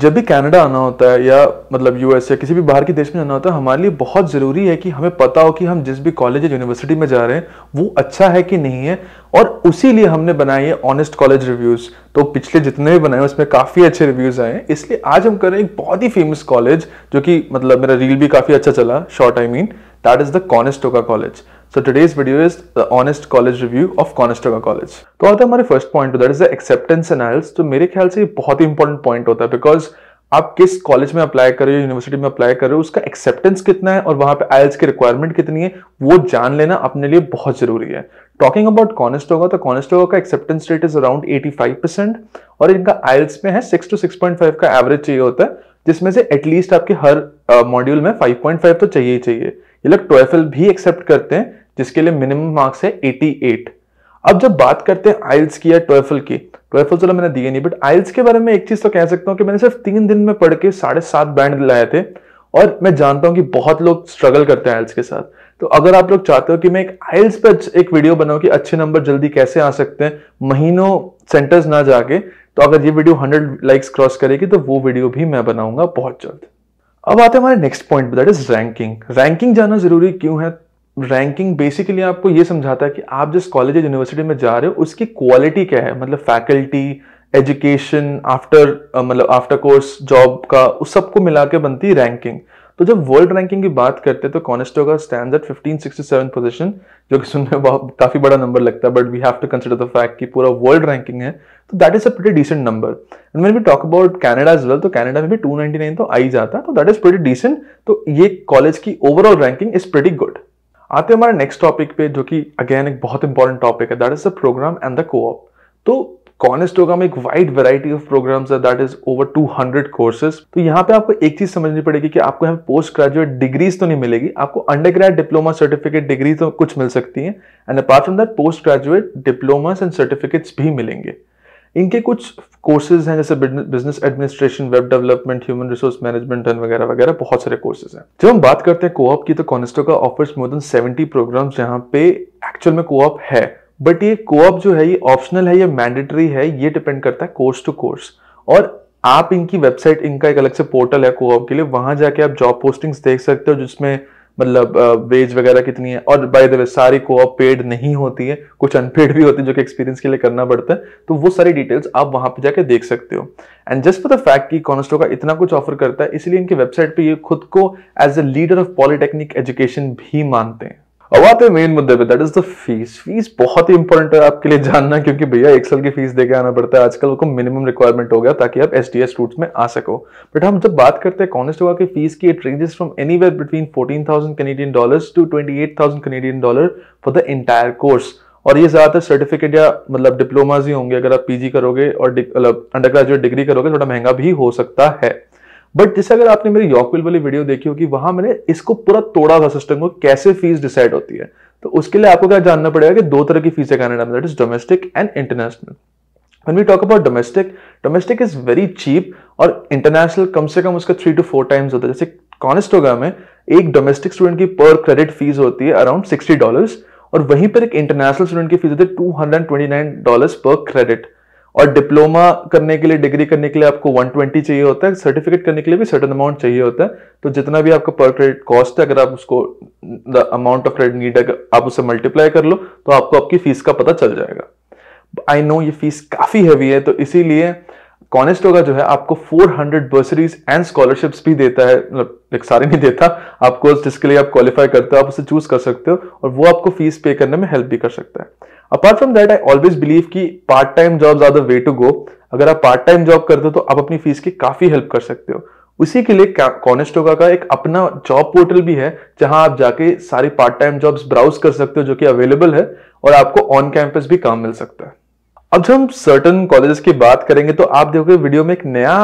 जब भी कनाडा आना होता है या मतलब यूएस या किसी भी बाहर के देश में जाना होता है हमारे लिए बहुत ज़रूरी है कि हमें पता हो कि हम जिस भी कॉलेज या यूनिवर्सिटी में जा रहे हैं वो अच्छा है कि नहीं है और उसी लिए हमने बनाए ये ऑनेस्ट कॉलेज रिव्यूज़ तो पिछले जितने भी बनाए उसमें काफ़ी अच्छे रिव्यूज़ आए हैं इसलिए आज हम कर रहे हैं एक बहुत ही फेमस कॉलेज जो कि मतलब मेरा रील भी काफ़ी अच्छा चला short I mean that is the Conestoga College. So today's video is the honest college review of Conestoga College. तो आता है हमारे first point that is the acceptance analysis तो मेरे ख्याल से ये बहुत ही इंपॉर्टेंट पॉइंट होता है because आप किस कॉलेज में अप्लाई कर रहे हो यूनिवर्सिटी में अप्लाई कर रहे हो उसका एक्सेप्टेंस कितना है और वहां पे आयल्स की रिक्वायरमेंट कितनी है वो जान लेना अपने लिए बहुत जरूरी है टॉकिंग अबाउट कॉनेस्टोगा तो कॉनेस्टोगा का acceptance rate is around 85 percent और इनका आयल्स में है 6 टू 6.5 का एवरेज चाहिए होता है जिसमें से एटलीस्ट आपके हर मॉड्यूल uh, में 5.5 तो चाहिए ही चाहिए ये लोग ट्वेल्फल भी एक्सेप्ट करते हैं जिसके लिए मिनिमम मार्क्स है एटी एट अब जब बात करते हैं आइल्स की या ट्वेल्फल की ट्वेल्फल चलो तो मैंने दिए नहीं बट आइल्स के बारे में एक चीज तो कह सकता हूँ कि मैंने सिर्फ तीन दिन में पढ़ के साढ़े सात बैंड लाए थे और मैं जानता हूँ कि बहुत लोग स्ट्रगल करते हैं आइल्स के साथ तो अगर आप लोग चाहते हो कि मैं एक आइल्स पर एक वीडियो बनाऊँ कि अच्छे नंबर जल्दी कैसे आ सकते हैं महीनों सेंटर्स ना जाके तो अगर ये वीडियो 100 लाइक्स क्रॉस करेगी तो वो वीडियो भी मैं बनाऊंगा बहुत जल्द अब आते हैं हमारे next point that is ranking ranking जाना जरूरी क्यों है रैंकिंग बेसिकली आपको ये समझाता है कि आप जिस कॉलेज या यूनिवर्सिटी में जा रहे हो उसकी क्वालिटी क्या है मतलब फैकल्टी एजुकेशन आफ्टर मतलब आफ्टर कोर्स जॉब का उस सबको मिला के बनती है रैंकिंग तो जब वर्ल्ड रैंकिंग की बात करते हैं तो Conestoga stand at seven position जो कि सुनने में काफी बड़ा नंबर लगता है but we have to consider the fact कि पूरा वर्ल्ड रैंकिंग है तो that is a pretty decent number and man we talk about Canada is well तो कैनेडा में भी टू नाइनटी नाइन तो आई जाता है तो दैट इज प्रीटी डिसेंट तो ये कॉलेज की overall ranking is pretty good आते हैं हमारे नेक्स्ट टॉपिक पे जो कि अगेन एक बहुत इंपॉर्टेंट टॉपिक है that is the program and the coop तो कॉनेस्टोगा एक वाइड वैरायटी ऑफ प्रोग्राम्स है दैट इज ओवर 200 कोर्सेज तो यहाँ पे आपको एक चीज समझनी पड़ेगी कि आपको यहाँ पोस्ट ग्रेजुएट डिग्रीज तो नहीं मिलेगी आपको undergrad diploma certificate degree तो कुछ मिल सकती है and apart from that post graduate diplomas and certificates भी मिलेंगे इनके कुछ कोर्सेज हैं जैसे business administration web development human resource management and वगैरह वगैरह बहुत सारे कोर्सेज हैं जब हम बात करते हैं कोऑप की तो Conestoga offers more than seventy programs जहाँ पे एक्चुअल में कोऑप है बट ये कोऑप जो है ये ऑप्शनल है ये मैंडेटरी है ये डिपेंड करता है कोर्स टू कोर्स और आप इनकी वेबसाइट इनका एक अलग से पोर्टल है कोऑप के लिए वहां जाके आप जॉब पोस्टिंग्स देख सकते हो जिसमें मतलब वेज वगैरह कितनी है और बाय द वे सारी कोऑप पेड नहीं होती है कुछ अनपेड भी होती है जो कि एक्सपीरियंस के लिए करना पड़ता है तो वो सारी डिटेल्स आप वहां पे जाके देख सकते हो and just for the fact कि कॉनस्टो का इतना कुछ ऑफर करता है इसलिए इनकी वेबसाइट पे ये खुद को as a leader of polytechnic education भी मानते हैं अब आते हैं मेन मुद्दे पे that is the fees fees बहुत ही इंपॉर्टेंट है आपके लिए जानना क्योंकि भैया एक साल की फीस देके आना पड़ता है आजकल को मिनिमम रिक्वायरमेंट हो गया ताकि आप एस डी एस रूट में आ सको बट हम जब बात करते हैं कॉनेस्ट की फीस की it ranges from anywhere between fourteen thousand Canadian dollar to twenty eight thousand Canadian dollar for the entire course और ये ज्यादातर सर्टिफिकेट या मतलब डिप्लोमाज ही होंगे अगर आप पीजी करोगे और मतलब अंडर ग्रेजुएट डिग्री करोगे थोड़ा महंगा भी हो सकता है बट जैसे अगर आपने मेरी यॉकविल वाली वीडियो देखी होगी वहां मैंने इसको पूरा तोड़ा था सिस्टम को कैसे फीस डिसाइड होती है तो उसके लिए आपको क्या जानना पड़ेगा कि दो तरह की फीस है कैनेडा में that is domestic and international when we talk about domestic domestic is very cheap और इंटरनेशनल कम से कम उसका थ्री टू फोर टाइम्स होता है जैसे कॉनेस्टोगा में एक डोमेस्टिक स्टूडेंट की पर क्रेडिट फीस होती है अराउंड सिक्सटी डॉलर्स और वहीं पर एक इंटरनेशनल स्टूडेंट की फीस होती है two hundred twenty nine dollar पर क्रेडिट और डिप्लोमा करने के लिए डिग्री करने के लिए आपको 120 चाहिए होता है सर्टिफिकेट करने के लिए भी सर्टन अमाउंट चाहिए होता है तो जितना भी आपका पर क्रेडिट कॉस्ट है अगर आप उसको the amount of credit need अगर आप उसे मल्टीप्लाई कर लो तो आपको आपकी फीस का पता चल जाएगा आई नो ये फीस काफ़ी हैवी है तो इसीलिए कॉनेस्टो का जो है आपको 400 हंड्रेड बर्सरीज एंड स्कॉलरशिप्स भी देता है मतलब सारे नहीं देता आपको जिसके लिए आप क्वालिफाई करते हो आप उसे चूज कर सकते हो और वो आपको फीस पे करने में हेल्प भी कर सकता है apart from that I always believe कि part time job are the way to go अगर आप पार्ट टाइम जॉब करते हो तो आप अपनी फीस की काफी हेल्प कर सकते हो उसी के लिए कॉनेस्टोगा का एक अपना जॉब पोर्टल भी है जहां आप जाके सारी पार्ट टाइम जॉब्स ब्राउज कर सकते हो जो कि अवेलेबल है और आपको ऑन कैंपस भी काम मिल सकता है अब जब हम सर्टन कॉलेजेस की बात करेंगे तो आप देखोगे वीडियो में एक नया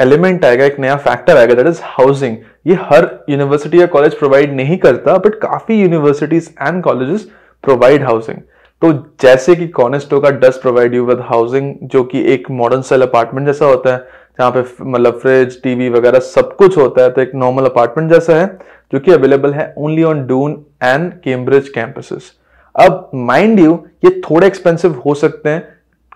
एलिमेंट आएगा एक नया फैक्टर आएगा दैट इज हाउसिंग ये हर यूनिवर्सिटी या कॉलेज प्रोवाइड नहीं करता बट काफी universities and colleges provide housing तो जैसे कि Conestoga does provide you with housing जो कि एक मॉडर्न सेल अपार्टमेंट जैसा होता है जहां पे मतलब फ्रिज टीवी वगैरह सब कुछ होता है तो एक नॉर्मल अपार्टमेंट जैसा है जो कि अवेलेबल है only on Doon and Cambridge campuses अब माइंड यू ये थोड़े एक्सपेंसिव हो सकते हैं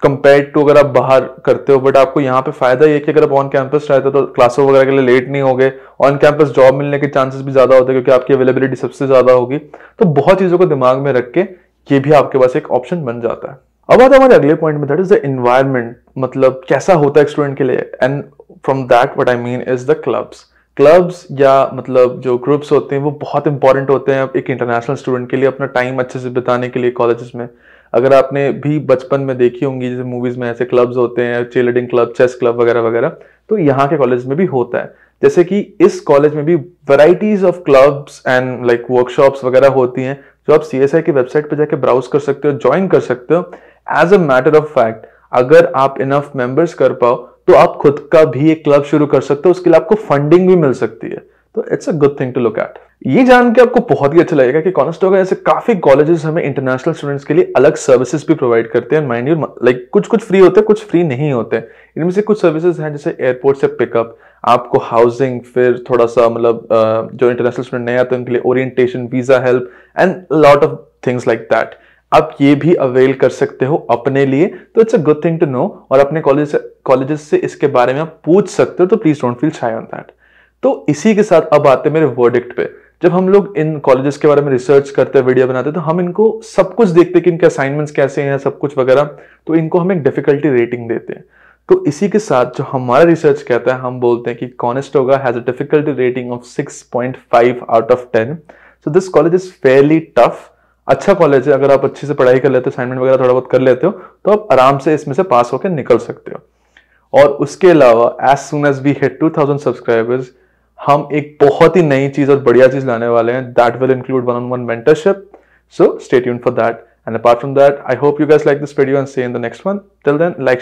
कंपेयर टू अगर आप बाहर करते हो बट आपको यहाँ पे फायदा ये कि अगर आप ऑन कैंपस रहते हो तो क्लासों वगैरह के लिए लेट नहीं होगे ऑन कैंपस जॉब मिलने के चांसेस भी ज्यादा होते हैं क्योंकि आपकी अवेलेबिलिटी सबसे ज्यादा होगी तो बहुत चीजों को दिमाग में रख के ये भी आपके पास एक ऑप्शन बन जाता है अब आते हमारे अगले पॉइंट में दैट इज द इन्वायरमेंट मतलब कैसा होता है स्टूडेंट के लिए and from that what I mean is the clubs clubs या मतलब जो ग्रुप्स होते हैं वो बहुत इंपॉर्टेंट होते हैं एक इंटरनेशनल स्टूडेंट के लिए अपना टाइम अच्छे से बिताने के लिए कॉलेजेस में अगर आपने भी बचपन में देखी होंगी जैसे मूवीज में ऐसे क्लब्स होते हैं चेलडिंग क्लब चेस क्लब वगैरह वगैरह तो यहाँ के कॉलेज में भी होता है जैसे कि इस कॉलेज में भी varieties of clubs and like workshops वगैरह होती हैं जो आप सी की वेबसाइट पर जाके ब्राउज कर सकते हो ज्वाइन कर सकते हो as a matter of fact अगर आप इनफ मेंबर्स कर पाओ तो आप खुद का भी एक क्लब शुरू कर सकते हो उसके लिए आपको फंडिंग भी मिल सकती है तो it's a good thing to look at ये जान के आपको बहुत ही अच्छा लगेगा कि कॉनस्टोगा ऐसे काफी कॉलेजेस हमें इंटरनेशनल स्टूडेंट्स के लिए अलग सर्विसेज भी प्रोवाइड करते हैं माइंड यू लाइक कुछ कुछ फ्री होते हैं कुछ फ्री नहीं होते इनमें से कुछ सर्विसेज हैं जैसे एयरपोर्ट से पिकअप आपको हाउसिंग फिर थोड़ा सा मतलब जो इंटरनेशनल स्टूडेंट नहीं आते उनके लिए orientation visa help and lot of things like that आप ये भी अवेल कर सकते हो अपने लिए तो it's a good thing to know और अपने कॉलेज कॉलेजेस से इसके बारे में आप पूछ सकते हो तो please don't feel shy on that तो इसी के साथ अब आते मेरे वर्डिक्ट पे जब हम लोग इन कॉलेजेस के बारे में रिसर्च करते हैं वीडियो बनाते हैं तो हम इनको सब कुछ देखते हैं कि इनके असाइनमेंट्स कैसे हैं सब कुछ वगैरह तो इनको हम एक डिफिकल्टी रेटिंग देते हैं तो इसी के साथ जो हमारा रिसर्च कहता है हम बोलते हैं कि Conestoga has a difficulty rating of 6.5 out of 10 so this college is fairly tough अच्छा कॉलेज है अगर आप अच्छे से पढ़ाई कर लेते हो असाइनमेंट वगैरह थोड़ा बहुत कर लेते हो तो आप आराम से इसमें से पास होकर निकल सकते हो और उसके अलावा as soon as we two thousand subscribers हम एक बहुत ही नई चीज और बढ़िया चीज लाने वाले हैं that will include one on one mentorship so stay यून for that and apart from that I hope you guys like this video and see in the next one till then like